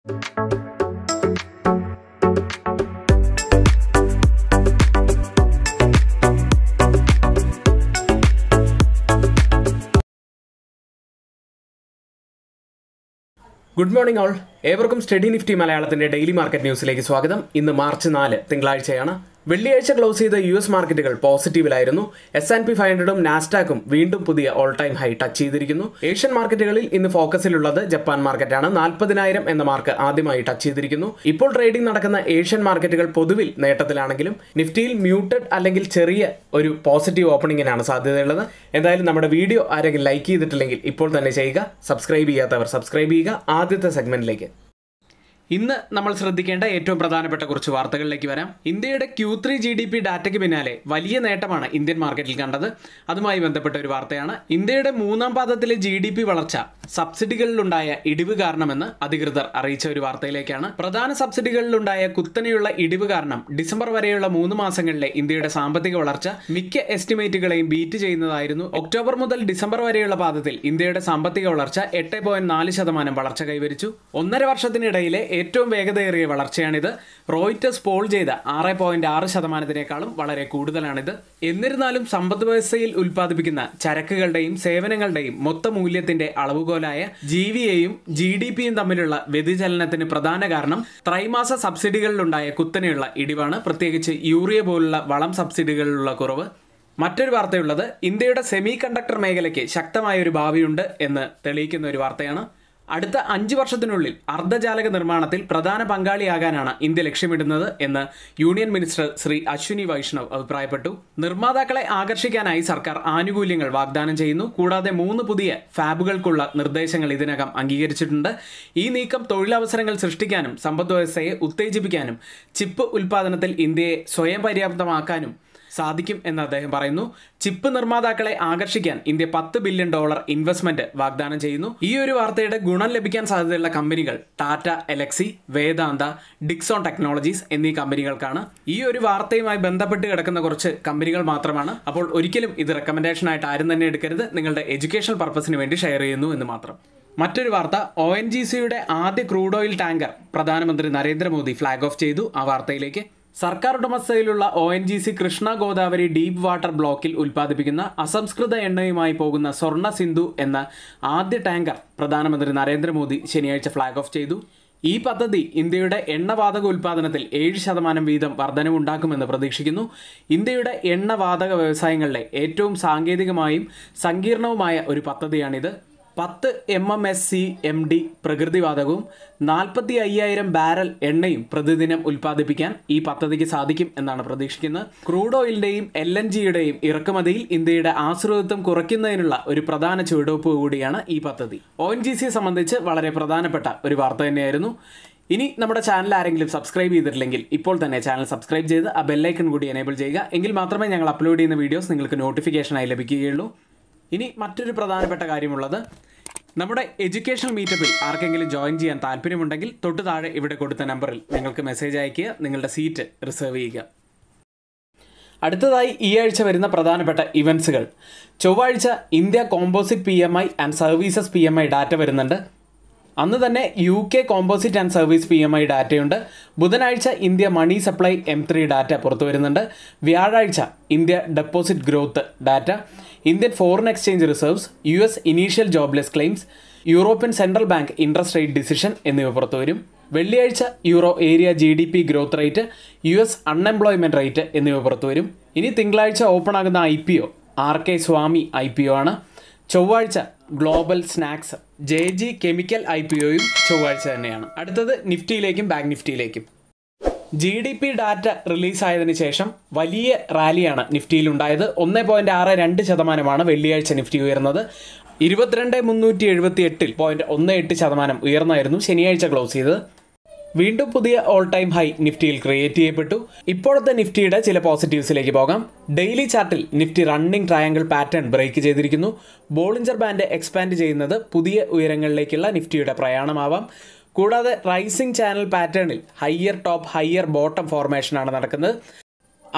good morning all ഏവർക്കും Study Nifty മലയാളത്തിന്റെ daily market ന്യൂസിലേക്ക് സ്വാഗതം ഇന്ന് മാർച്ച് നാല് തിങ്കളാഴ്ചയാണ് വെള്ളിയാഴ്ച ക്ലോസ് ചെയ്ത യു എസ് മാർക്കറ്റുകൾ പോസിറ്റീവിലായിരുന്നു എസ് ആൻഡ് പി ഫൈവ് ഹൺഡ്രഡും നാസ്റ്റാക്കും വീണ്ടും പുതിയ ഓൾ ടൈം ഹൈ ടച്ച് ചെയ്തിരിക്കുന്നു ഏഷ്യൻ മാർക്കറ്റുകളിൽ ഇന്ന് ഫോക്കസിലുള്ളത് ജപ്പാൻ മാർക്കറ്റാണ് നാൽപ്പതിനായിരം എന്ന മാർക്ക് ആദ്യമായി ടച്ച് ചെയ്തിരിക്കുന്നു ഇപ്പോൾ ട്രേഡിംഗ് നടക്കുന്ന ഏഷ്യൻ മാർക്കറ്റുകൾ പൊതുവിൽ നേട്ടത്തിലാണെങ്കിലും നിഫ്റ്റിയിൽ മ്യൂട്ടഡ് അല്ലെങ്കിൽ ചെറിയ ഒരു പോസിറ്റീവ് ഓപ്പണിങ്ങിനാണ് സാധ്യതയുള്ളത് എന്തായാലും നമ്മുടെ വീഡിയോ ആരെങ്കിലും ലൈക്ക് ചെയ്തിട്ടില്ലെങ്കിൽ ഇപ്പോൾ തന്നെ ചെയ്യുക സബ്സ്ക്രൈബ് ചെയ്യാത്തവർ സബ്സ്ക്രൈബ് ചെയ്യുക ആദ്യത്തെ സെഗ്മെന്റിലേക്ക് ഇന്ന് നമ്മൾ ശ്രദ്ധിക്കേണ്ട ഏറ്റവും പ്രധാനപ്പെട്ട കുറച്ച് വാർത്തകളിലേക്ക് വരാം ഇന്ത്യയുടെ Q three G D P ഡാറ്റയ്ക്ക് പിന്നാലെ വലിയ നേട്ടമാണ് ഇന്ത്യൻ മാർക്കറ്റിൽ കണ്ടത് അതുമായി ബന്ധപ്പെട്ട ഒരു വാർത്തയാണ് ഇന്ത്യയുടെ മൂന്നാം പാദത്തിലെ ജി ഡി പി വളർച്ച സബ്സിഡികളിലുണ്ടായ ഇടിവ് കാരണമെന്ന് അധികൃതർ അറിയിച്ച ഒരു വാർത്തയിലേക്കാണ് പ്രധാന സബ്സിഡികളിലുണ്ടായ കുത്തനെയുള്ള ഇടിവ് കാരണം ഡിസംബർ വരെയുള്ള മൂന്ന് മാസങ്ങളിലെ ഇന്ത്യയുടെ സാമ്പത്തിക വളർച്ച മിക്ക എസ്റ്റിമേറ്റുകളെയും ബീറ്റ് ചെയ്യുന്നതായിരുന്നു ഒക്ടോബർ മുതൽ ഡിസംബർ വരെയുള്ള പാദത്തിൽ ഇന്ത്യയുടെ സാമ്പത്തിക വളർച്ച എട്ട് ശതമാനം വളർച്ച കൈവരിച്ചു ഒന്നര വർഷത്തിനിടയിലെ ഏറ്റവും വേഗതയേറിയ വളർച്ചയാണിത് റോയിറ്റസ് പോൾ ചെയ്ത ആറ് പോയിന്റ് ആറ് ശതമാനത്തിനേക്കാളും വളരെ കൂടുതലാണിത് എന്നിരുന്നാലും സമ്പദ് വ്യവസ്ഥയിൽ ഉൽപ്പാദിപ്പിക്കുന്ന ചരക്കുകളുടെയും സേവനങ്ങളുടെയും മൊത്ത മൂല്യത്തിന്റെ അളവുകോലായ ജി വിയെയും ജി ഡി പിയും തമ്മിലുള്ള വ്യതിചലനത്തിന് പ്രധാന കാരണം ത്രൈമാസ സബ്സിഡികളിലുണ്ടായ കുത്തനെയുള്ള ഇടിവാണ് പ്രത്യേകിച്ച് യൂറിയ പോലുള്ള വളം സബ്സിഡികളിലുള്ള കുറവ് മറ്റൊരു വാർത്തയുള്ളത് ഇന്ത്യയുടെ സെമി കണ്ടക്ടർ മേഖലയ്ക്ക് ശക്തമായ ഒരു ഭാവിയുണ്ട് എന്ന് തെളിയിക്കുന്ന ഒരു വാർത്തയാണ് അടുത്ത അഞ്ച് വർഷത്തിനുള്ളിൽ അർദ്ധചാലക നിർമ്മാണത്തിൽ പ്രധാന പങ്കാളിയാകാനാണ് ഇന്ത്യ ലക്ഷ്യമിടുന്നത് എന്ന് യൂണിയൻ മിനിസ്റ്റർ ശ്രീ അശ്വിനി വൈഷ്ണവ് അഭിപ്രായപ്പെട്ടു നിർമ്മാതാക്കളെ ആകർഷിക്കാനായി സർക്കാർ ആനുകൂല്യങ്ങൾ വാഗ്ദാനം ചെയ്യുന്നു കൂടാതെ മൂന്ന് പുതിയ ഫാബുകൾക്കുള്ള നിർദ്ദേശങ്ങൾ ഇതിനകം അംഗീകരിച്ചിട്ടുണ്ട് ഈ നീക്കം തൊഴിലവസരങ്ങൾ സൃഷ്ടിക്കാനും സമ്പദ്വ്യവസ്ഥയെ ഉത്തേജിപ്പിക്കാനും ചിപ്പ് ഉൽപ്പാദനത്തിൽ ഇന്ത്യയെ സ്വയം പര്യാപ്തമാക്കാനും സാധിക്കും എന്ന് അദ്ദേഹം പറയുന്നു ചിപ്പ് നിർമ്മാതാക്കളെ ആകർഷിക്കാൻ ഇന്ത്യ പത്ത് ബില്യൺ ഡോളർ ഇൻവെസ്റ്റ്മെന്റ് വാഗ്ദാനം ചെയ്യുന്നു ഈ ഒരു വാർത്തയുടെ ഗുണം ലഭിക്കാൻ സാധ്യതയുള്ള കമ്പനികൾ ടാറ്റ എലക്സി വേദാന്ത ഡിക്സോൺ ടെക്നോളജീസ് എന്നീ കമ്പനികൾക്കാണ് ഈ ഒരു വാർത്തയുമായി ബന്ധപ്പെട്ട് കിടക്കുന്ന കുറച്ച് കമ്പനികൾ മാത്രമാണ് അപ്പോൾ ഒരിക്കലും ഇത് റെക്കമെൻഡേഷൻ ആയിട്ട് ആരും തന്നെ എടുക്കരുത് നിങ്ങളുടെ എഡ്യൂക്കേഷണൽ പർപ്പസിന് വേണ്ടി ഷെയർ ചെയ്യുന്നു എന്ന് മാത്രം മറ്റൊരു വാർത്ത ഒ എൻ ജി സിയുടെ ആദ്യ ക്രൂഡ് ഓയിൽ ടാങ്കർ പ്രധാനമന്ത്രി നരേന്ദ്രമോദി ഫ്ലാഗ് ഓഫ് ചെയ്തു ആ വാർത്തയിലേക്ക് സർക്കാർ ഉടമസ്ഥയിലുള്ള O N G C Krishna Godavari deep water ബ്ലോക്കിൽ ഉൽപ്പാദിപ്പിക്കുന്ന അസംസ്കൃത എണ്ണയുമായി പോകുന്ന സ്വർണ്ണ സിന്ധു എന്ന ആദ്യ ടാങ്കർ പ്രധാനമന്ത്രി നരേന്ദ്രമോദി ശനിയാഴ്ച ഫ്ളാഗ് ഓഫ് ചെയ്തു ഈ പദ്ധതി ഇന്ത്യയുടെ എണ്ണവാതക ഉൽപ്പാദനത്തിൽ ഏഴ് ശതമാനം വീതം വർധനവുണ്ടാക്കുമെന്ന് പ്രതീക്ഷിക്കുന്നു ഇന്ത്യയുടെ എണ്ണവാതക വ്യവസായങ്ങളിലെ ഏറ്റവും സാങ്കേതികമായും സങ്കീർണവുമായ ഒരു പദ്ധതിയാണിത് പത്ത് M M S C M D പ്രകൃതിവാതകവും നാൽപ്പത്തി അയ്യായിരം ബാരൽ എണ്ണയും പ്രതിദിനം ഉൽപ്പാദിപ്പിക്കാൻ ഈ പദ്ധതിക്ക് സാധിക്കും എന്നാണ് പ്രതീക്ഷിക്കുന്നത് ക്രൂഡ് ഓയിലിന്റെയും എൽ എൻ ജിയുടെയും ഇറക്കുമതിയിൽ ഇന്ത്യയുടെ ആശ്രിതത്വം കുറയ്ക്കുന്നതിനുള്ള ഒരു പ്രധാന ചുവടുവെപ്പ് കൂടിയാണ് ഈ പദ്ധതി ഒ എൻ ജി സിയെ സംബന്ധിച്ച് വളരെ പ്രധാനപ്പെട്ട ഒരു വാർത്ത തന്നെയായിരുന്നു ഇനി നമ്മുടെ ചാനൽ ആരെങ്കിലും സബ്സ്ക്രൈബ് ചെയ്തിട്ടില്ലെങ്കിൽ ഇപ്പോൾ തന്നെ ചാനൽ സബ്സ്ക്രൈബ് ചെയ്ത് ആ ബെല്ലൈക്കൺ കൂടി എനേബിൾ ചെയ്യുക എങ്കിൽ മാത്രമേ ഞങ്ങൾ അപ്ലോഡ് ചെയ്യുന്ന വീഡിയോസ് നിങ്ങൾക്ക് നോട്ടിഫിക്കേഷനായി ലഭിക്കുകയുള്ളൂ ഇനി മറ്റൊരു പ്രധാനപ്പെട്ട കാര്യമുള്ളത് നമ്മുടെ എഡ്യൂക്കേഷണൽ മീറ്റപ്പിൽ ആർക്കെങ്കിലും ജോയിൻ ചെയ്യാൻ താല്പര്യമുണ്ടെങ്കിൽ തൊട്ട് താഴെ ഇവിടെ കൊടുത്ത നമ്പറിൽ നിങ്ങൾക്ക് മെസ്സേജ് അയക്കുക നിങ്ങളുടെ സീറ്റ് റിസർവ് ചെയ്യുക അടുത്തതായി ഈ ആഴ്ച വരുന്ന പ്രധാനപ്പെട്ട ഇവൻസുകൾ ചൊവ്വാഴ്ച India composite P M I and services P M I data വരുന്നുണ്ട് അന്ന് തന്നെ U K composite and service P M I ഡാറ്റയുണ്ട് ബുധനാഴ്ച India money supply M three data പുറത്തു വരുന്നുണ്ട് വ്യാഴാഴ്ച India deposit growth data Indian foreign exchange reserves U S initial jobless claims European central bank interest rate decision എന്നിവ പുറത്തുവരും വെള്ളിയാഴ്ച euro area G D P growth rate U S unemployment rate എന്നിവ പുറത്തുവരും ഇനി തിങ്കളാഴ്ച ഓപ്പൺ ആകുന്ന I P O R K Swami I P O ആണ് ചൊവ്വാഴ്ച global snacks J G chemical I P ഒയും ചൊവ്വാഴ്ച തന്നെയാണ് അടുത്തത് നിഫ്റ്റിയിലേക്കും ബാങ്ക് നിഫ്റ്റിയിലേക്കും ജി ഡി പി ഡാറ്റ റിലീസായതിനു ശേഷം വലിയ റാലിയാണ് ഉണ്ടായത് ഒന്ന് പോയിന്റ് ആറ് രണ്ട് ശതമാനമാണ് വെള്ളിയാഴ്ച നിഫ്റ്റി ഉയർന്നത് ഇരുപത്തിരണ്ട് മുന്നൂറ്റി എഴുപത്തി എട്ടിൽ പോയിന്റ് ഒന്ന് എട്ട് ശതമാനം ഉയർന്നായിരുന്നു ശനിയാഴ്ച ക്ലോസ് ചെയ്തത് വീണ്ടും പുതിയ ഓൾ ടൈം ഹൈ നിഫ്റ്റിയിൽ ക്രിയേറ്റ് ചെയ്യപ്പെട്ടു ഇപ്പോഴത്തെ നിഫ്റ്റിയുടെ ചില പോസിറ്റീവ്സിലേക്ക് പോകാം ഡെയിലി ചാർട്ടിൽ Nifty running triangle pattern break ചെയ്തിരിക്കുന്നു ബോളിഞ്ചർ ബാൻഡ് എക്സ്പാൻഡ് ചെയ്യുന്നത് പുതിയ ഉയരങ്ങളിലേക്കുള്ള നിഫ്റ്റിയുടെ പ്രയാണമാവാം കൂടാതെ റൈസിംഗ് ചാനൽ പാറ്റേണിൽ ഹയ്യർ ടോപ്പ് ഹയ്യർ ബോട്ടം ഫോർമേഷനാണ് നടക്കുന്നത്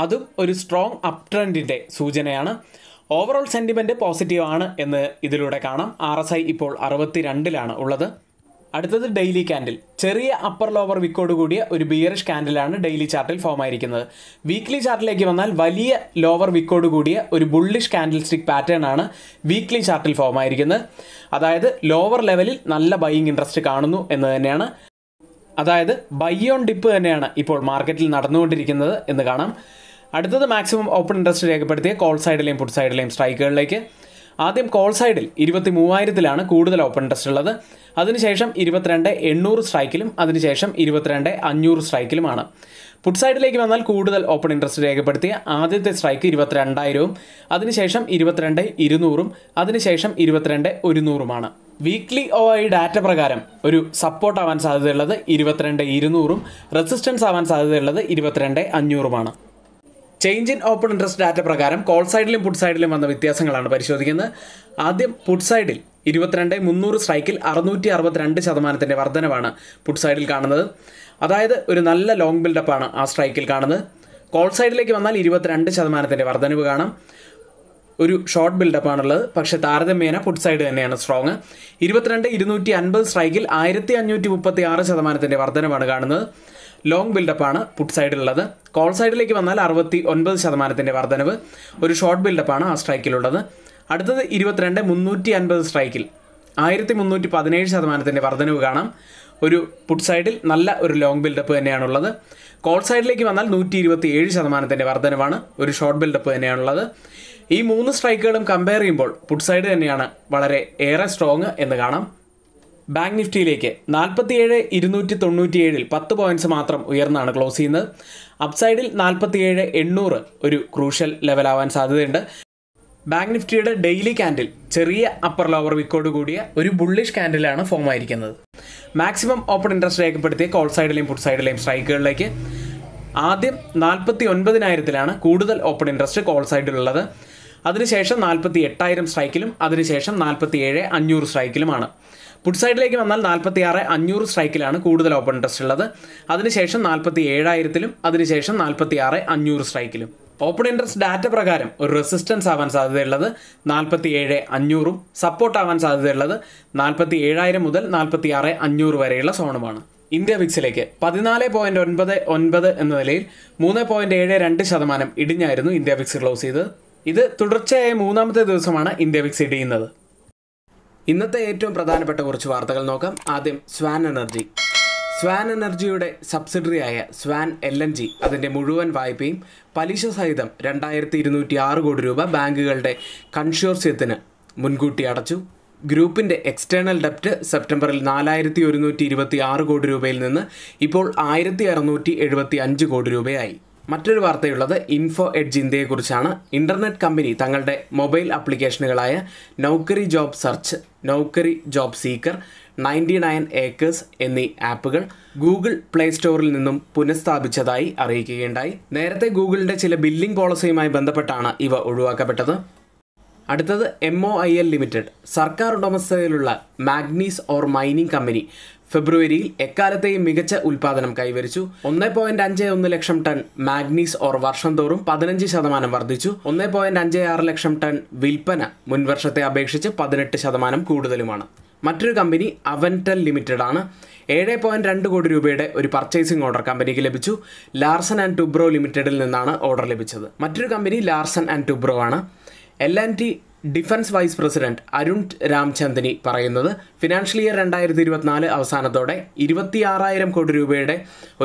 അതും ഒരു സ്ട്രോങ് അപ് ട്രെൻഡിൻ്റെ സൂചനയാണ് ഓവറോൾ സെൻറ്റിമെൻറ്റ് പോസിറ്റീവാണ് എന്ന് ഇതിലൂടെ കാണാം ആർ എസ് ഐ ഇപ്പോൾ അറുപത്തി രണ്ടിലാണ് ഉള്ളത് അടുത്തത് ഡെയിലി കാൻഡിൽ ചെറിയ അപ്പർ ലോവർ വിക്കോട് കൂടിയ ഒരു ബിയറിഷ് കാൻഡിലാണ് ഡെയിലി ചാർട്ടിൽ ഫോം ആയിരിക്കുന്നത് വീക്ക്ലി ചാർട്ടിലേക്ക് വന്നാൽ വലിയ ലോവർ വിക്കോട് കൂടിയ ഒരു ബുള്ളിഷ് കാൻഡിൽ സ്റ്റിക് പാറ്റേൺ ആണ് വീക്ക്ലി ചാർട്ടിൽ ഫോം ആയിരിക്കുന്നത് അതായത് ലോവർ ലെവലിൽ നല്ല ബൈയിങ് ഇൻട്രസ്റ്റ് കാണുന്നു എന്ന് തന്നെയാണ് അതായത് ബൈ ഓൺ ഡിപ്പ് തന്നെയാണ് ഇപ്പോൾ മാർക്കറ്റിൽ നടന്നുകൊണ്ടിരിക്കുന്നത് എന്ന് കാണാം അടുത്തത് മാക്സിമം ഓപ്പൺ ഇൻട്രസ്റ്റ് രേഖപ്പെടുത്തിയ കോൾ സൈഡിലെയും പുട്ട് സൈഡിലെയും സ്ട്രൈക്കുകളിലേക്ക് ആദ്യം കോൾ സൈഡിൽ ഇരുപത്തി മൂവായിരത്തിലാണ് കൂടുതൽ ഓപ്പൺ ടെസ്റ്റ് ഉള്ളത് അതിനുശേഷം ഇരുപത്തിരണ്ട് എണ്ണൂറ് സ്ട്രൈക്കിലും അതിനുശേഷം ഇരുപത്തിരണ്ട് അഞ്ഞൂറ് സ്ട്രൈക്കിലുമാണ് പുട്ട് സൈഡിലേക്ക് വന്നാൽ കൂടുതൽ ഓപ്പൺ ഇൻട്രസ്റ്റ് രേഖപ്പെടുത്തിയ ആദ്യത്തെ സ്ട്രൈക്ക് ഇരുപത്തിരണ്ടായിരവും അതിനുശേഷം ഇരുപത്തിരണ്ട് ഇരുന്നൂറും അതിനുശേഷം ഇരുപത്തിരണ്ട് ഒരുന്നൂറുമാണ് വീക്ക്ലി ഒ ഐ ഡാറ്റ പ്രകാരം ഒരു സപ്പോർട്ട് ആവാൻ സാധ്യതയുള്ളത് ഇരുപത്തിരണ്ട് ഇരുന്നൂറും റെസിസ്റ്റൻസ് ആവാൻ സാധ്യതയുള്ളത് ഇരുപത്തിരണ്ട് അഞ്ഞൂറുമാണ് change in open interest data പ്രകാരം കോൾ സൈഡിലും പുട്ട് സൈഡിലും വന്ന വ്യത്യാസങ്ങളാണ് പരിശോധിക്കുന്നത് ആദ്യം പുട്ട് സൈഡിൽ ഇരുപത്തിരണ്ട് മുന്നൂറ് സ്ട്രൈക്കിൽ അറുന്നൂറ്റി അറുപത്തിരണ്ട് ശതമാനത്തിൻ്റെ വർധനവാണ് പുട്ട് സൈഡിൽ കാണുന്നത് അതായത് ഒരു നല്ല ലോങ് ബിൽഡപ്പാണ് ആ സ്ട്രൈക്കിൽ കാണുന്നത് കോൾ സൈഡിലേക്ക് വന്നാൽ ഇരുപത്തിരണ്ട് ശതമാനത്തിൻ്റെ വർധനവ് കാണാം ഒരു ഷോർട്ട് ബിൽഡപ്പാണുള്ളത് പക്ഷേ താരതമ്യേന പുട്ട് സൈഡ് തന്നെയാണ് സ്ട്രോങ് ഇരുപത്തിരണ്ട് ഇരുന്നൂറ്റി അൻപത് സ്ട്രൈക്കിൽ ആയിരത്തി അഞ്ഞൂറ്റി മുപ്പത്തി ആറ് ശതമാനത്തിൻ്റെ വർധനവാണ് കാണുന്നത് ലോങ് ബിൽഡപ്പാണ് പുട്ട് സൈഡിലുള്ളത് കോൾ സൈഡിലേക്ക് വന്നാൽ അറുപത്തി ഒൻപത് ശതമാനത്തിൻ്റെ വർധനവ് ഒരു ഷോർട്ട് ബിൽഡപ്പാണ് ആ സ്ട്രൈക്കിലുള്ളത് അടുത്തത് ഇരുപത്തിരണ്ട് മുന്നൂറ്റി അൻപത് സ്ട്രൈക്കിൽ ആയിരത്തി മുന്നൂറ്റി പതിനേഴ് ശതമാനത്തിൻ്റെ വർധനവ് കാണാം ഒരു പുട്ട് സൈഡിൽ നല്ല ഒരു ലോങ് ബിൽഡപ്പ് തന്നെയാണുള്ളത് കോൾ സൈഡിലേക്ക് വന്നാൽ നൂറ്റി ഇരുപത്തി ഏഴ് ശതമാനത്തിൻ്റെ വർധനവാണ് ഒരു ഷോർട്ട് ബിൽഡപ്പ് തന്നെയാണുള്ളത് ഈ മൂന്ന് സ്ട്രൈക്കുകളും കമ്പയർ ചെയ്യുമ്പോൾ പുട്ട് സൈഡ് തന്നെയാണ് വളരെ ഏറെ സ്ട്രോങ് എന്ന് കാണാം ബാങ്ക് നിഫ്റ്റിയിലേക്ക് നാൽപ്പത്തിയേഴ് ഇരുന്നൂറ്റി തൊണ്ണൂറ്റിയേഴിൽ പത്ത് പോയിന്റ്സ് മാത്രം ഉയർന്നാണ് ക്ലോസ് ചെയ്യുന്നത് അപ്സൈഡിൽ നാൽപ്പത്തിയേഴ് എണ്ണൂറ് ഒരു ക്രൂഷ്യൽ ലെവലാവാൻ സാധ്യതയുണ്ട് ബാങ്ക് നിഫ്റ്റിയുടെ ഡെയിലി ക്യാൻഡിൽ ചെറിയ അപ്പർ ലോവർ വിക്കോട് കൂടിയ ഒരു ബുള്ളിഷ് ക്യാൻഡിലാണ് ഫോം ആയിരിക്കുന്നത് മാക്സിമം ഓപ്പൺ ഇൻട്രസ്റ്റ് രേഖപ്പെടുത്തിയ കോൾ സൈഡിലെയും പുട്ട് സൈഡിലെയും സ്ട്രൈക്കുകളിലേക്ക് ആദ്യം നാൽപ്പത്തി ഒൻപതിനായിരത്തിലാണ് കൂടുതൽ ഓപ്പൺ ഇൻട്രസ്റ്റ് കോൾ സൈഡിലുള്ളത് അതിനുശേഷം നാൽപ്പത്തി എട്ടായിരം സ്ട്രൈക്കിലും അതിനുശേഷം നാൽപ്പത്തി ഏഴ് അഞ്ഞൂറ് സ്ട്രൈക്കിലുമാണ് പുട്ട് സൈഡിലേക്ക് വന്നാൽ നാൽപ്പത്തി ആറ് അഞ്ഞൂറ് സ്ട്രൈക്കിലാണ് കൂടുതൽ ഓപ്പൺ ഇൻട്രസ്റ്റ് ഉള്ളത് അതിനുശേഷം നാൽപ്പത്തി ഏഴായിരത്തിലും അതിനുശേഷം നാൽപ്പത്തി ആറ് അഞ്ഞൂറ് സ്ട്രൈക്കിലും ഓപ്പൺ ഇൻട്രസ്റ്റ് ഡാറ്റ പ്രകാരം ഒരു റെസിസ്റ്റൻസ് ആവാൻ സാധ്യതയുള്ളത് നാൽപ്പത്തി ഏഴ് അഞ്ഞൂറും സപ്പോർട്ട് ആവാൻ സാധ്യതയുള്ളത് നാൽപ്പത്തി ഏഴായിരം മുതൽ നാൽപ്പത്തി ആറ് അഞ്ഞൂറ് വരെയുള്ള സോണുമാണ് ഇന്ത്യ വിക്സിലേക്ക് പതിനാല് പോയിന്റ് ഒൻപത് ഒൻപത് എന്ന നിലയിൽ മൂന്ന് പോയിന്റ് ഏഴ് രണ്ട് ശതമാനം ഇടിഞ്ഞായിരുന്നു ഇന്ത്യ വിക്സ് ക്ലോസ് ചെയ്തത് ഇത് തുടർച്ചയായ മൂന്നാമത്തെ ദിവസമാണ് ഇന്ത്യ വിക്സ് ഇടിയുന്നത് ഇന്നത്തെ ഏറ്റവും പ്രധാനപ്പെട്ട കുറച്ച് വാർത്തകൾ നോക്കാം ആദ്യം സ്വാൻ എനർജി സ്വാൻ എനർജിയുടെ സബ്സിഡറിയായ സ്വാൻ എൽ എൻ ജി അതിൻ്റെ മുഴുവൻ വായ്പയും പലിശ സഹിതം രണ്ടായിരത്തി ഇരുന്നൂറ്റി ആറ് കോടി രൂപ ബാങ്കുകളുടെ കൺഷോർസ്യത്തിന് മുൻകൂട്ടി അടച്ചു ഗ്രൂപ്പിൻ്റെ എക്സ്റ്റേണൽ ഡെപ്റ്റ് സെപ്റ്റംബറിൽ നാലായിരത്തി ഒരുന്നൂറ്റി ഇരുപത്തി ആറ് കോടി രൂപയിൽ നിന്ന് ഇപ്പോൾ ആയിരത്തി അറുന്നൂറ്റി എഴുപത്തി അഞ്ച് കോടി രൂപയായി മറ്റൊരു വാർത്തയുള്ളത് ഇൻഫോ എഡ്ജ് ഇന്ത്യയെക്കുറിച്ചാണ് ഇൻ്റർനെറ്റ് കമ്പനി തങ്ങളുടെ മൊബൈൽ ആപ്ലിക്കേഷനുകളായ Naukri job search Naukri job seeker ninety nine acres എന്നീ ആപ്പുകൾ ഗൂഗിൾ പ്ലേ സ്റ്റോറിൽ നിന്നും പുനഃസ്ഥാപിച്ചതായി അറിയിക്കുകയുണ്ടായി നേരത്തെ ഗൂഗിളിൻ്റെ ചില ബില്ലിംഗ് പോളിസിയുമായി ബന്ധപ്പെട്ടാണ് ഇവ ഒഴിവാക്കപ്പെട്ടത് അടുത്തത് M O I L limited സർക്കാർ ഉടമസ്ഥതയിലുള്ള മാഗ്നീസ് ഓർ മൈനിങ് കമ്പനി ഫെബ്രുവരിയിൽ എക്കാലത്തെയും മികച്ച ഉൽപാദനം കൈവരിച്ചു ഒന്ന് പോയിന്റ് അഞ്ച് ഒന്ന് ലക്ഷം ടൺ മാഗ്നീസ് ഓർ വർഷം തോറും പതിനഞ്ച് ശതമാനം വർദ്ധിച്ചു ഒന്ന് പോയിന്റ് അഞ്ച് ആറ് ലക്ഷം ടൺ വിൽപ്പന മുൻവർഷത്തെ അപേക്ഷിച്ച് പതിനെട്ട് ശതമാനം കൂടുതലുമാണ് മറ്റൊരു കമ്പനി അവൻറ്റൽ ലിമിറ്റഡ് ആണ് ഏഴ് പോയിന്റ് രണ്ട് കോടി രൂപയുടെ ഒരു പർച്ചേസിംഗ് ഓർഡർ കമ്പനിക്ക് ലഭിച്ചു ലാർസൺ ആൻഡ് ടുബ്രോ ലിമിറ്റഡിൽ നിന്നാണ് ഓർഡർ ലഭിച്ചത് മറ്റൊരു കമ്പനി ലാർസൺ ആൻഡ് ടുബ്രോ ആണ് L and T defence vice president Arun Ramchandani പറയുന്നത് ഫിനാൻഷ്യൽ ഇയർ രണ്ടായിരത്തി ഇരുപത്തിനാല് അവസാനത്തോടെ ആറായിരം കോടി രൂപയുടെ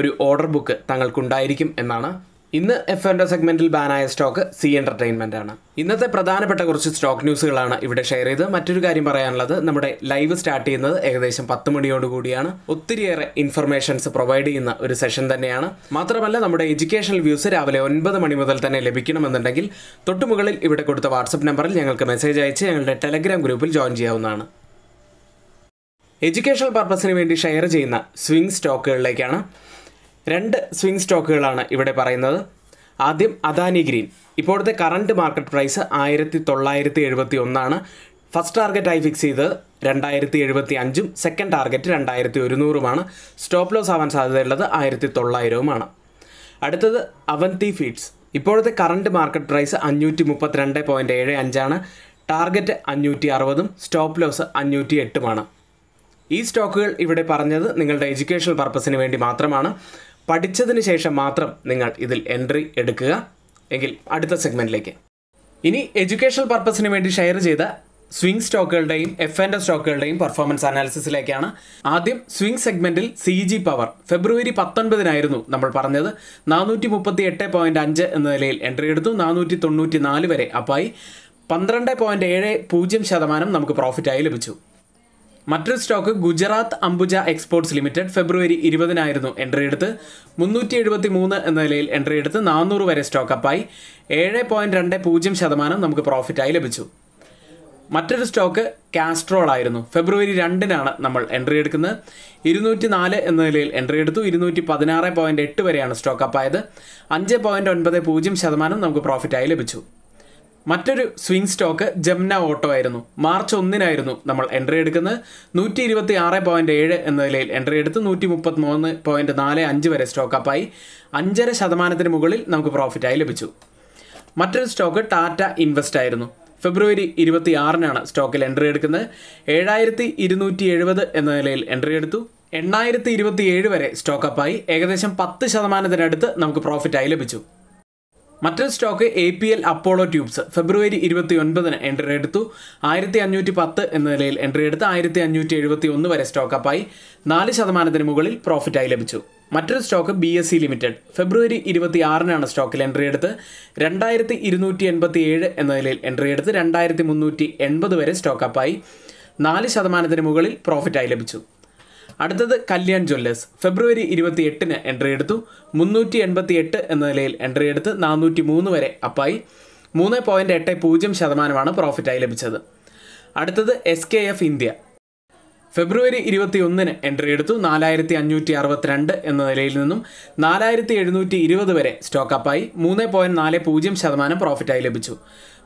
ഒരു ഓർഡർ ബുക്ക് തങ്ങൾക്കുണ്ടായിരിക്കും എന്നാണ് ഇന്ന് എഫ് എൻ്റെ സെഗ്മെൻറ്റിൽ ബാനായ സ്റ്റോക്ക് സി എൻ്റർടൈൻമെൻ്റ് ആണ് ഇന്നത്തെ പ്രധാനപ്പെട്ട കുറച്ച് സ്റ്റോക്ക് ന്യൂസുകളാണ് ഇവിടെ ഷെയർ ചെയ്ത് മറ്റൊരു കാര്യം പറയാനുള്ളത് നമ്മുടെ ലൈവ് സ്റ്റാർട്ട് ചെയ്യുന്നത് ഏകദേശം പത്ത് മണിയോട് കൂടിയാണ് ഒത്തിരിയേറെ ഇൻഫർമേഷൻസ് പ്രൊവൈഡ് ചെയ്യുന്ന ഒരു സെഷൻ തന്നെയാണ് മാത്രമല്ല നമ്മുടെ എഡ്യൂക്കേഷണൽ വ്യൂസ് രാവിലെ ഒൻപത് മണി മുതൽ തന്നെ ലഭിക്കണമെന്നുണ്ടെങ്കിൽ തൊട്ടുമുകളിൽ ഇവിടെ കൊടുത്ത വാട്സപ്പ് നമ്പറിൽ ഞങ്ങൾക്ക് മെസ്സേജ് അയച്ച് ഞങ്ങളുടെ ടെലഗ്രാം ഗ്രൂപ്പിൽ ജോയിൻ ചെയ്യാവുന്നതാണ് എഡ്യൂക്കേഷണൽ പർപ്പസിന് വേണ്ടി ഷെയർ ചെയ്യുന്ന സ്വിംഗ് സ്റ്റോക്കുകളിലേക്കാണ് രണ്ട് സ്വിംഗ് സ്റ്റോക്കുകളാണ് ഇവിടെ പറയുന്നത് ആദ്യം അദാനി ഗ്രീൻ ഇപ്പോഴത്തെ കറണ്ട് മാർക്കറ്റ് പ്രൈസ് ആയിരത്തി തൊള്ളായിരത്തി എഴുപത്തി ഒന്നാണ് ഫസ്റ്റ് ടാർഗറ്റായി ഫിക്സ് ചെയ്ത് രണ്ടായിരത്തി എഴുപത്തി അഞ്ചും സെക്കൻഡ് ടാർഗറ്റ് രണ്ടായിരത്തി ഒരുന്നൂറുമാണ് സ്റ്റോപ്പ് ലോസ് ആവാൻ സാധ്യതയുള്ളത് ആയിരത്തി തൊള്ളായിരവുമാണ് അടുത്തത് അവന്തി ഫീഡ്സ് ഇപ്പോഴത്തെ കറണ്ട് മാർക്കറ്റ് പ്രൈസ് അഞ്ഞൂറ്റി മുപ്പത്തിരണ്ട് പോയിൻറ്റ് ഏഴ് അഞ്ചാണ് ടാർഗറ്റ് അഞ്ഞൂറ്റി അറുപതും സ്റ്റോപ്പ് ലോസ് അഞ്ഞൂറ്റി എട്ടുമാണ് ഈ സ്റ്റോക്കുകൾ ഇവിടെ പറഞ്ഞത് നിങ്ങളുടെ എഡ്യൂക്കേഷണൽ പർപ്പസിന് വേണ്ടി മാത്രമാണ് പഠിച്ചതിന് ശേഷം മാത്രം നിങ്ങൾ ഇതിൽ എൻട്രി എടുക്കുക എങ്കിൽ അടുത്ത സെഗ്മെൻറ്റിലേക്ക് ഇനി എഡ്യൂക്കേഷണൽ പർപ്പസിന് വേണ്ടി ഷെയർ ചെയ്ത സ്വിംഗ് സ്റ്റോക്കുകളുടെയും എഫ് ആൻഡ് സ്റ്റോക്കുകളുടെയും പെർഫോമൻസ് അനാലിസിസിലേക്കാണ് ആദ്യം സ്വിംഗ് സെഗ്മെന്റിൽ സി ജി പവർ ഫെബ്രുവരി പത്തൊൻപതിനായിരുന്നു നമ്മൾ പറഞ്ഞത് നാനൂറ്റി മുപ്പത്തി എട്ട് പോയിന്റ് അഞ്ച് എന്ന നിലയിൽ എൻട്രി എടുത്തു നാനൂറ്റി തൊണ്ണൂറ്റി നാല് വരെ അപ്പായി പന്ത്രണ്ട് പോയിന്റ് ഏഴ് പൂജ്യം ശതമാനം നമുക്ക് പ്രോഫിറ്റായി ലഭിച്ചു മറ്റൊരു stock Gujarat Ambuja exports limited ഫെബ്രുവരി ഇരുപതിനായിരുന്നു എൻട്രി എടുത്ത് മുന്നൂറ്റി എഴുപത്തി മൂന്ന് എന്ന നിലയിൽ എൻട്രി എടുത്ത് നാനൂറ് വരെ സ്റ്റോക്കപ്പായി ഏഴ് പോയിന്റ് രണ്ട് പൂജ്യം ശതമാനം നമുക്ക് പ്രോഫിറ്റായി ലഭിച്ചു മറ്റൊരു സ്റ്റോക്ക് കാസ്ട്രോൾ ആയിരുന്നു ഫെബ്രുവരി രണ്ടിനാണ് നമ്മൾ എൻട്രി എടുക്കുന്നത് ഇരുന്നൂറ്റി നാല് എന്ന നിലയിൽ എൻട്രി എടുത്തു ഇരുന്നൂറ്റി പതിനാറ് പോയിന്റ് എട്ട് വരെയാണ് സ്റ്റോക്കപ്പായത് അഞ്ച് പോയിന്റ് ഒൻപത് പൂജ്യം ശതമാനം നമുക്ക് പ്രോഫിറ്റായി ലഭിച്ചു മറ്റൊരു സ്വിംഗ് സ്റ്റോക്ക് ജംന ഓട്ടോ ആയിരുന്നു മാർച്ച് ഒന്നിനായിരുന്നു നമ്മൾ എൻട്രി എടുക്കുന്നത് നൂറ്റി ഇരുപത്തി ആറ് പോയിന്റ് ഏഴ് എന്ന നിലയിൽ എൻട്രി എടുത്ത് നൂറ്റി മുപ്പത്തി മൂന്ന് പോയിന്റ് നാല് അഞ്ച് വരെ സ്റ്റോക്ക് അപ്പായി അഞ്ചര ശതമാനത്തിന് മുകളിൽ നമുക്ക് പ്രോഫിറ്റായി ലഭിച്ചു മറ്റൊരു സ്റ്റോക്ക് ടാറ്റ ഇൻവെസ്റ്റ് ആയിരുന്നു ഫെബ്രുവരി ഇരുപത്തി ആറിനാണ് സ്റ്റോക്കിൽ എൻട്രി എടുക്കുന്നത് ഏഴായിരത്തി ഇരുന്നൂറ്റി എഴുപത് എന്ന നിലയിൽ എൻട്രി എടുത്തു എണ്ണായിരത്തി ഇരുപത്തി ഏഴ് വരെ സ്റ്റോക്ക് അപ്പായി ഏകദേശം പത്ത് ശതമാനത്തിനടുത്ത് നമുക്ക് പ്രോഫിറ്റായി ലഭിച്ചു മറ്റൊരു stock A P L Apollo tubes ഫെബ്രുവരി ഇരുപത്തി ഒൻപതിന് എൻട്രി എടുത്തു ആയിരത്തി അഞ്ഞൂറ്റി പത്ത് എന്ന നിലയിൽ എൻട്രി എടുത്ത് ആയിരത്തി അഞ്ഞൂറ്റി എഴുപത്തി ഒന്ന് വരെ സ്റ്റോക്കപ്പായി നാല് ശതമാനത്തിന് മുകളിൽ പ്രോഫിറ്റായി ലഭിച്ചു മറ്റൊരു stock B S C limited ഫെബ്രുവരി ഇരുപത്തി ആറിനാണ് സ്റ്റോക്കിൽ എൻട്രി എടുത്ത് രണ്ടായിരത്തി ഇരുന്നൂറ്റി എൺപത്തി ഏഴ് എന്ന നിലയിൽ എൻട്രി എടുത്ത് രണ്ടായിരത്തി മുന്നൂറ്റി എൺപത് വരെ സ്റ്റോക്കപ്പായി നാല് ശതമാനത്തിന് മുകളിൽ പ്രോഫിറ്റായി ലഭിച്ചു അടുത്തത് കല്യാൺ ജ്വല്ലേഴ്സ് ഫെബ്രുവരി ഇരുപത്തി എട്ടിന് എൻട്രി എടുത്തു മുന്നൂറ്റി എൺപത്തി എട്ട് എന്ന നിലയിൽ എൻട്രി എടുത്ത് നാനൂറ്റി മൂന്ന് വരെ അപ്പായി മൂന്ന് പോയിൻറ്റ് എട്ട് പൂജ്യം ശതമാനമാണ് പ്രോഫിറ്റായി ലഭിച്ചത് അടുത്തത് എസ് കെ എഫ് ഇന്ത്യ ഫെബ്രുവരി ഇരുപത്തി ഒന്നിന് എൻട്രി എടുത്തു നാലായിരത്തി അഞ്ഞൂറ്റി അറുപത്തിരണ്ട് എന്ന നിലയിൽ നിന്നും നാലായിരത്തി എഴുന്നൂറ്റി ഇരുപത് വരെ സ്റ്റോക്കപ്പായി മൂന്ന് പോയിൻറ്റ് നാല് പൂജ്യം ശതമാനം പ്രോഫിറ്റായി ലഭിച്ചു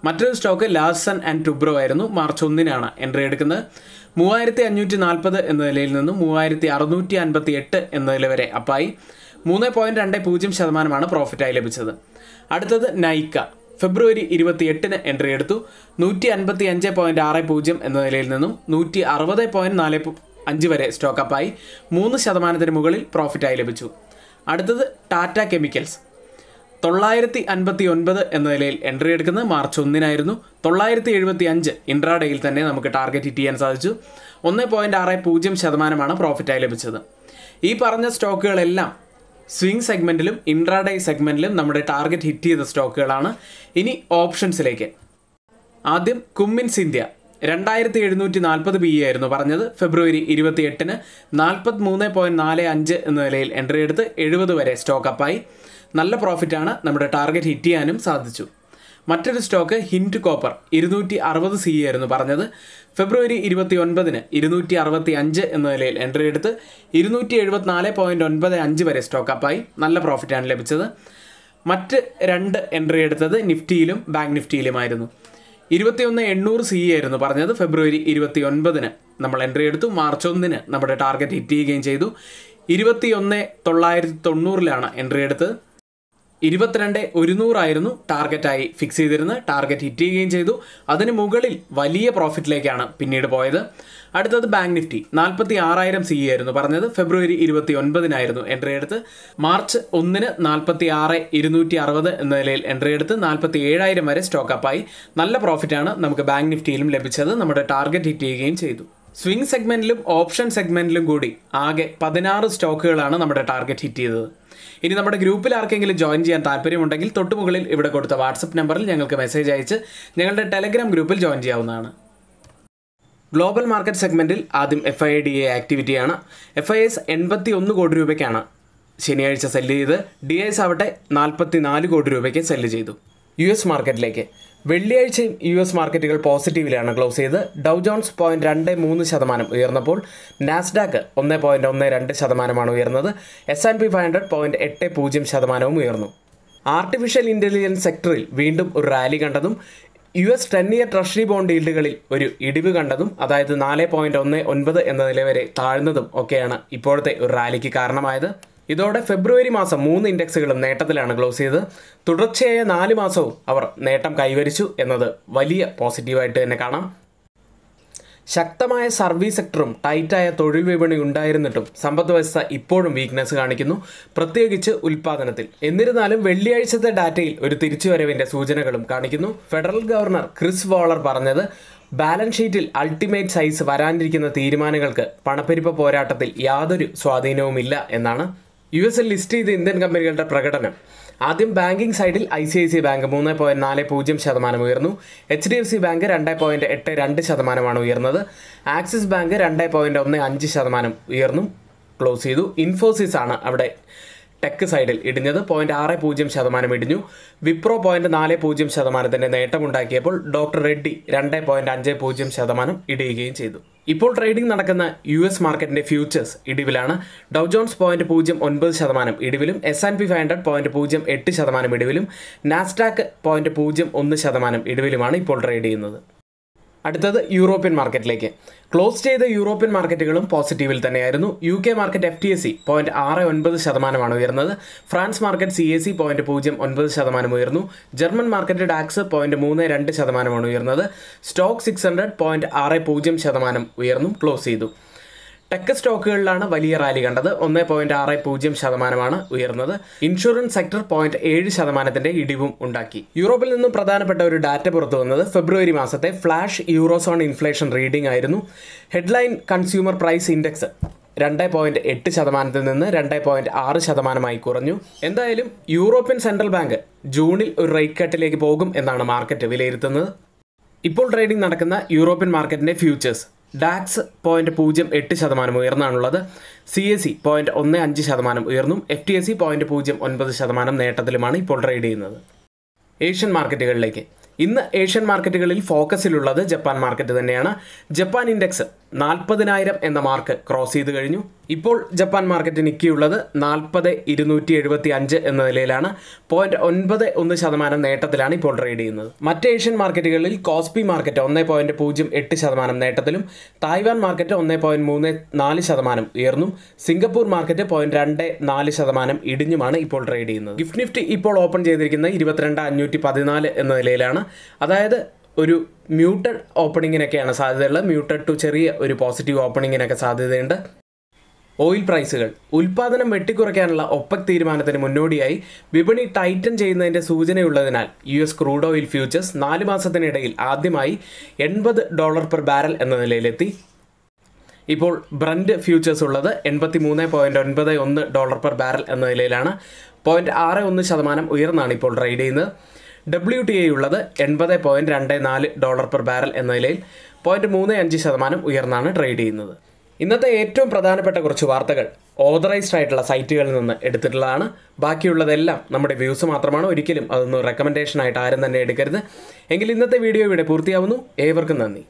മറ്റൊരു സ്റ്റോക്ക് ലാസൺ ആൻഡ് ടുബ്രോ ആയിരുന്നു മാർച്ച് ഒന്നിനാണ് എൻട്രി എടുക്കുന്നത് മൂവായിരത്തി അഞ്ഞൂറ്റി നാൽപ്പത് എന്ന നിലയിൽ നിന്നും മൂവായിരത്തി അറുന്നൂറ്റി അൻപത്തി എട്ട് എന്ന നില വരെ അപ്പായി മൂന്ന് പോയിന്റ് രണ്ട് പൂജ്യം ശതമാനമാണ് പ്രോഫിറ്റായി ലഭിച്ചത് അടുത്തത് നൈക്ക ഫെബ്രുവരി ഇരുപത്തി എട്ടിന് എൻട്രി എടുത്തു നൂറ്റി അൻപത്തി അഞ്ച് പോയിന്റ് ആറ് പൂജ്യം എന്ന നിലയിൽ നിന്നും നൂറ്റി അറുപത് പോയിന്റ് നാല് അഞ്ച് വരെ സ്റ്റോക്കപ്പായി മൂന്ന് ശതമാനത്തിന് മുകളിൽ പ്രോഫിറ്റായി ലഭിച്ചു അടുത്തത് ടാറ്റ കെമിക്കൽസ് തൊള്ളായിരത്തി അൻപത്തി ഒൻപത് എന്ന നിലയിൽ എൻട്രി എടുക്കുന്നത് മാർച്ച് ഒന്നിനായിരുന്നു തൊള്ളായിരത്തി എഴുപത്തി അഞ്ച് ഇൻട്രാഡേയിൽ തന്നെ നമുക്ക് ടാർഗറ്റ് ഹിറ്റ് ചെയ്യാൻ സാധിച്ചു ഒന്ന് പോയിൻറ്റ് ആറ് പൂജ്യം ശതമാനമാണ് പ്രോഫിറ്റായി ലഭിച്ചത് ഈ പറഞ്ഞ സ്റ്റോക്കുകളെല്ലാം സ്വിംഗ് സെഗ്മെൻറ്റിലും ഇൻട്രാഡേ സെഗ്മെൻറ്റിലും നമ്മുടെ ടാർഗറ്റ് ഹിറ്റ് ചെയ്ത സ്റ്റോക്കുകളാണ് ഇനി ഓപ്ഷൻസിലേക്ക് ആദ്യം കുമ്മിൻസ് ഇന്ത്യ രണ്ടായിരത്തി എഴുന്നൂറ്റി നാൽപ്പത് ബി e ആയിരുന്നു പറഞ്ഞത് ഫെബ്രുവരി ഇരുപത്തി എട്ടിന് നാൽപ്പത്തി മൂന്ന് പോയിൻറ്റ് നാല് അഞ്ച് എന്ന നിലയിൽ എൻട്രി എടുത്ത് എഴുപത് വരെ സ്റ്റോക്ക് അപ്പായി നല്ല പ്രോഫിറ്റാണ് നമ്മുടെ ടാർഗറ്റ് ഹിറ്റ് ചെയ്യാനും സാധിച്ചു മറ്റൊരു സ്റ്റോക്ക് ഹിൻറ്റ് കോപ്പർ ഇരുന്നൂറ്റി അറുപത് സി ആയിരുന്നു പറഞ്ഞത് ഫെബ്രുവരി ഇരുപത്തി ഒൻപതിന് ഇരുന്നൂറ്റി അറുപത്തി അഞ്ച് എന്ന നിലയിൽ എൻട്രി എടുത്ത് ഇരുന്നൂറ്റി എഴുപത്തിനാല് പോയിൻറ്റ് ഒൻപത് അഞ്ച് വരെ സ്റ്റോക്ക് അപ്പായി നല്ല പ്രോഫിറ്റാണ് ലഭിച്ചത് മറ്റ് രണ്ട് എൻട്രി എടുത്തത് നിഫ്റ്റിയിലും ബാങ്ക് നിഫ്റ്റിയിലുമായിരുന്നു ഇരുപത്തിയൊന്ന് എണ്ണൂറ് സി ആയിരുന്നു പറഞ്ഞത് ഫെബ്രുവരി ഇരുപത്തി ഒൻപതിന് നമ്മൾ എൻട്രി എടുത്തു മാർച്ച് ഒന്നിന് നമ്മുടെ ടാർഗറ്റ് ഹിറ്റ് ചെയ്യുകയും ചെയ്തു ഇരുപത്തി ഒന്ന് തൊള്ളായിരത്തി തൊണ്ണൂറിലാണ് എൻട്രി എടുത്തത് ഇരുപത്തിരണ്ട് ഒരുന്നൂറായിരുന്നു ടാർഗറ്റായി ഫിക്സ് ചെയ്തിരുന്നത് ടാർഗറ്റ് ഹിറ്റ് ചെയ്യുകയും ചെയ്തു അതിന് മുകളിൽ വലിയ പ്രോഫിറ്റിലേക്കാണ് പിന്നീട് പോയത് അടുത്തത് ബാങ്ക് നിഫ്റ്റി നാൽപ്പത്തി ആറായിരം സി e ആയിരുന്നു പറഞ്ഞത് ഫെബ്രുവരി ഇരുപത്തി ഒൻപതിനായിരുന്നു എൻട്രി എടുത്ത് മാർച്ച് ഒന്നിന് നാൽപ്പത്തി ആറ് ഇരുന്നൂറ്റി അറുപത് എന്ന നിലയിൽ എൻട്രി എടുത്ത് നാൽപ്പത്തി ഏഴായിരം വരെ സ്റ്റോക്ക് അപ്പായി നല്ല പ്രോഫിറ്റാണ് നമുക്ക് ബാങ്ക് നിഫ്റ്റിയിലും ലഭിച്ചത് നമ്മുടെ ടാർഗറ്റ് ഹിറ്റ് ചെയ്യുകയും ചെയ്തു സ്വിംഗ് സെഗ്മെന്റിലും ഓപ്ഷൻ സെഗ്മെന്റിലും കൂടി ആകെ പതിനാറ് സ്റ്റോക്കുകളാണ് നമ്മുടെ ടാർഗറ്റ് ഹിറ്റ് ചെയ്തത് ഇനി നമ്മുടെ ഗ്രൂപ്പിൽ ആർക്കെങ്കിലും ജോയിൻ ചെയ്യാൻ താല്പര്യമുണ്ടെങ്കിൽ തൊട്ടുമുകളിൽ ഇവിടെ കൊടുത്ത വാട്സപ്പ് നമ്പറിൽ ഞങ്ങൾക്ക് മെസ്സേജ് അയച്ച് ഞങ്ങളുടെ ടെലഗ്രാം ഗ്രൂപ്പിൽ ജോയിൻ ചെയ്യാവുന്നതാണ് ഗ്ലോബൽ മാർക്കറ്റ് സെഗ്മെൻറ്റിൽ ആദ്യം എഫ് ഐ ഡി എ ആക്ടിവിറ്റിയാണ് എഫ് ഐ എസ് എൺപത്തി ഒന്ന് കോടി രൂപയ്ക്കാണ് ശനിയാഴ്ച സെല്ല് ചെയ്ത് ഡി എസ് ആവട്ടെ നാൽപ്പത്തി നാല് കോടി രൂപയ്ക്ക് സെല്ല് ചെയ്തു യു എസ് മാർക്കറ്റിലേക്ക് വെള്ളിയാഴ്ചയും യു എസ് മാർക്കറ്റുകൾ പോസിറ്റീവിലാണ് ക്ലോസ് ചെയ്ത് ഡൗ ജോൺസ് പോയിന്റ് രണ്ട് മൂന്ന് ശതമാനം ഉയർന്നപ്പോൾ നാസ്ഡാക്ക് ഒന്ന് പോയിന്റ് ഒന്ന് രണ്ട് ശതമാനമാണ് ഉയർന്നത് S and P five hundred point എട്ട് പൂജ്യം ശതമാനവും ഉയർന്നു ആർട്ടിഫിഷ്യൽ ഇൻ്റലിജൻസ് സെക്ടറിൽ വീണ്ടും ഒരു റാലി കണ്ടതും U S ten year treasury bond ഈൽഡുകളിൽ ഒരു ഇടിവ് കണ്ടതും അതായത് നാല് പോയിന്റ് ഒന്ന് ഒൻപത് എന്ന നില വരെ താഴ്ന്നതും ഒക്കെയാണ് ഇപ്പോഴത്തെ ഒരു റാലിക്ക് കാരണമായത് ഇതോടെ ഫെബ്രുവരി മാസം മൂന്ന് ഇൻഡെക്സുകളും നേട്ടത്തിലാണ് ക്ലോസ് ചെയ്തത് തുടർച്ചയായ നാല് മാസവും അവർ നേട്ടം കൈവരിച്ചു എന്നത് വലിയ പോസിറ്റീവായിട്ട് തന്നെ കാണാം ശക്തമായ സർവീസ് സെക്ടറും ടൈറ്റായ തൊഴിൽ വിപണി ഉണ്ടായിരുന്നിട്ടും സമ്പദ് വ്യവസ്ഥ ഇപ്പോഴും വീക്ക്നെസ് കാണിക്കുന്നു പ്രത്യേകിച്ച് ഉൽപാദനത്തിൽ എന്നിരുന്നാലും വെള്ളിയാഴ്ചത്തെ ഡാറ്റയിൽ ഒരു തിരിച്ചുവരവിൻ്റെ സൂചനകളും കാണിക്കുന്നു ഫെഡറൽ ഗവർണർ ക്രിസ് വോളർ പറഞ്ഞത് ബാലൻസ് ഷീറ്റിൽ അൾട്ടിമേറ്റ് സൈസ് വരാനിരിക്കുന്ന തീരുമാനങ്ങൾക്ക് പണപ്പെരുപ്പ പോരാട്ടത്തിൽ യാതൊരു സ്വാധീനവുമില്ല എന്നാണ് യു എസ് എൽ ലിസ്റ്റ് ചെയ്ത ഇന്ത്യൻ കമ്പനികളുടെ പ്രകടനം ആദ്യം ബാങ്കിംഗ് സൈഡിൽ I C I C bank മൂന്ന് പോയിന്റ് നാല് പൂജ്യം ശതമാനം ഉയർന്നു H D F C bank രണ്ട് പോയിന്റ് എട്ട് രണ്ട് ശതമാനമാണ് ഉയർന്നത് ആക്സിസ് ബാങ്ക് രണ്ട് പോയിന്റ് ഒന്ന് അഞ്ച് ശതമാനം ഉയർന്നു ക്ലോസ് ചെയ്തു ഇൻഫോസിസ് ആണ് അവിടെ ടെക് സൈഡിൽ ഇടിഞ്ഞത് പോയിന്റ് ആറ് പൂജ്യം ശതമാനം ഇടിഞ്ഞു വിപ്രോ പോയിന്റ് നാല് പൂജ്യം ശതമാനത്തിന്റെ നേട്ടമുണ്ടാക്കിയപ്പോൾ ഡോക്ടർ റെഡ്ഡി രണ്ട് പോയിന്റ് അഞ്ച് പൂജ്യം ശതമാനം ഇടിയുകയും ചെയ്തു ഇപ്പോൾ ട്രേഡിംഗ് നടക്കുന്ന യു എസ് മാർക്കറ്റിന്റെ ഫ്യൂച്ചേഴ്സ് ഇടിവിലാണ് ഡൗ ജോൺസ് പോയിന്റ് പൂജ്യം ഒൻപത് ശതമാനം ഇടിവിലും S and P five hundred point പൂജ്യം എട്ട് ശതമാനം ഇടിവിലും നാസ്റ്റാക്ക് പോയിന്റ് പൂജ്യം ഒന്ന് ശതമാനം ഇടിവിലുമാണ് ഇപ്പോൾ ട്രേഡ് ചെയ്യുന്നത് അടുത്തത് യൂറോപ്യൻ മാർക്കറ്റിലേക്ക് ക്ലോസ് ചെയ്ത യൂറോപ്യൻ മാർക്കറ്റുകളും പോസിറ്റീവിൽ തന്നെയായിരുന്നു U K market F T S C point ആറ് ഒൻപത് ശതമാനമാണ് ഉയർന്നത് France market C A C point പൂജ്യം ഒൻപത് ശതമാനം ഉയർന്നു ജർമ്മൻ മാർക്കറ്റ് ഡാക്സ് പോയിന്റ് മൂന്ന് രണ്ട് ശതമാനമാണ് ഉയർന്നത് സ്റ്റോക്ക് സിക്സ് ഹൺഡ്രഡ് പോയിന്റ് ആറ് പൂജ്യം ശതമാനം ഉയർന്നു ക്ലോസ് ചെയ്തു ടെക് സ്റ്റോക്കുകളിലാണ് വലിയ റാലി കണ്ടത് ഒന്ന് പോയിന്റ് ആറ് പൂജ്യം ശതമാനമാണ് ഉയർന്നത് ഇൻഷുറൻസ് സെക്ടർ പോയിന്റ് ഏഴ് ശതമാനത്തിന്റെ ഇടിവും ഉണ്ടാക്കി യൂറോപ്പിൽ നിന്നും പ്രധാനപ്പെട്ട ഒരു ഡാറ്റ പുറത്തു വന്നത് ഫെബ്രുവരി മാസത്തെ ഫ്ലാഷ് യൂറോസോൺ ഇൻഫ്ലേഷൻ റീഡിംഗ് ആയിരുന്നു ഹെഡ്ലൈൻ കൺസ്യൂമർ പ്രൈസ് ഇൻഡെക്സ് രണ്ട് പോയിന്റ് എട്ട് ശതമാനത്തിൽ നിന്ന് രണ്ട് പോയിന്റ് ആറ് ശതമാനമായി കുറഞ്ഞു എന്തായാലും യൂറോപ്യൻ സെൻട്രൽ ബാങ്ക് ജൂണിൽ ഒരു റേറ്റ് കട്ടിലേക്ക് പോകും എന്നാണ് മാർക്കറ്റ് വിലയിരുത്തുന്നത് ഇപ്പോൾ ട്രേഡിംഗ് നടക്കുന്ന യൂറോപ്യൻ മാർക്കറ്റിന്റെ ഫ്യൂച്ചേഴ്സ് ഡാക്സ് പോയിന്റ് പൂജ്യം എട്ട് ശതമാനം ഉയർന്നാണുള്ളത് സി എസ് സി പോയിന്റ് ഒന്ന് അഞ്ച് ശതമാനം ഉയർന്നു F T S C e point പൂജ്യം ഒൻപത് ശതമാനം നേട്ടത്തിലുമാണ് ഇപ്പോൾ ട്രേഡ് ചെയ്യുന്നത് ഏഷ്യൻ മാർക്കറ്റുകളിലേക്ക് ഇന്ന് ഏഷ്യൻ മാർക്കറ്റുകളിൽ ഫോക്കസിലുള്ളത് ജപ്പാൻ മാർക്കറ്റ് തന്നെയാണ് ജപ്പാൻ ഇൻഡെക്സ് നാൽപ്പതിനായിരം എന്ന മാർക്ക് ക്രോസ് ചെയ്ത് കഴിഞ്ഞു ഇപ്പോൾ ജപ്പാൻ മാർക്കറ്റ് നിൽക്കിയുള്ളത് നാൽപ്പത് ഇരുന്നൂറ്റി എഴുപത്തി അഞ്ച് എന്ന നിലയിലാണ് പോയിന്റ് ഒൻപത് ഒന്ന് ശതമാനം നേട്ടത്തിലാണ് ഇപ്പോൾ ട്രേഡ് ചെയ്യുന്നത് മറ്റ് ഏഷ്യൻ മാർക്കറ്റുകളിൽ കോസ്പി മാർക്കറ്റ് ഒന്ന് പോയിന്റ് പൂജ്യം എട്ട് ശതമാനം നേട്ടത്തിലും തായ്വാൻ മാർക്കറ്റ് ഒന്ന് പോയിന്റ് മൂന്ന് നാല് ശതമാനം ഉയർന്നു സിംഗപ്പൂർ മാർക്കറ്റ് പോയിന്റ് രണ്ട് നാല് ശതമാനം ഇടിഞ്ഞുമാണ് ഇപ്പോൾ ട്രേഡ് ചെയ്യുന്നത് ഗിഫ്റ്റ് നിഫ്റ്റി ഇപ്പോൾ ഓപ്പൺ ചെയ്തിരിക്കുന്നത് ഇരുപത്തിരണ്ട് അഞ്ഞൂറ്റി പതിനാല് എന്ന നിലയിലാണ് അതായത് ഒരു മ്യൂട്ടഡ് ഓപ്പണിങ്ങിനൊക്കെയാണ് സാധ്യതയുള്ളത് മ്യൂട്ടഡ് ടു ചെറിയ ഒരു പോസിറ്റീവ് ഓപ്പണിങ്ങിനൊക്കെ സാധ്യതയുണ്ട് ഓയിൽ പ്രൈസുകൾ ഉൽപ്പാദനം വെട്ടിക്കുറയ്ക്കാനുള്ള ഒപ്പക് തീരുമാനത്തിന് മുന്നോടിയായി വിപണി ടൈറ്റൻ ചെയ്യുന്നതിൻ്റെ സൂചനയുള്ളതിനാൽ U S crude oil futures നാല് മാസത്തിനിടയിൽ ആദ്യമായി എൺപത് ഡോളർ പെർ ബാരൽ എന്ന നിലയിലെത്തി ഇപ്പോൾ ബ്രൻഡ് ഫ്യൂച്ചേഴ്സ് ഉള്ളത് എൺപത്തി മൂന്ന് പോയിൻ്റ് ഒൻപത് ഒന്ന് ഡോളർ പെർ ബാരൽ എന്ന നിലയിലാണ് പോയിൻറ്റ് ആറ് ഒന്ന് ശതമാനം ഉയർന്നാണ് ഇപ്പോൾ ട്രേഡ് ചെയ്യുന്നത് ഡബ്ല്യു ടി ഐ ഉള്ളത് എൺപത് പോയിൻറ്റ് രണ്ട് നാല് ഡോളർ പെർ ബാരൽ എന്ന നിലയിൽ പോയിൻറ്റ് മൂന്ന് അഞ്ച് ശതമാനം ഉയർന്നാണ് ട്രേഡ് ചെയ്യുന്നത് ഇന്നത്തെ ഏറ്റവും പ്രധാനപ്പെട്ട കുറച്ച് വാർത്തകൾ ഓതറൈസ്ഡ് ആയിട്ടുള്ള സൈറ്റുകളിൽ നിന്ന് എടുത്തിട്ടുള്ളതാണ് ബാക്കിയുള്ളതെല്ലാം നമ്മുടെ വ്യൂസ് മാത്രമാണ് ഒരിക്കലും അതൊന്നും റെക്കമെൻഡേഷൻ ആയിട്ട് ആരും തന്നെ എടുക്കരുത് എങ്കിൽ ഇന്നത്തെ വീഡിയോ ഇവിടെ പൂർത്തിയാവുന്നു ഏവർക്കും നന്ദി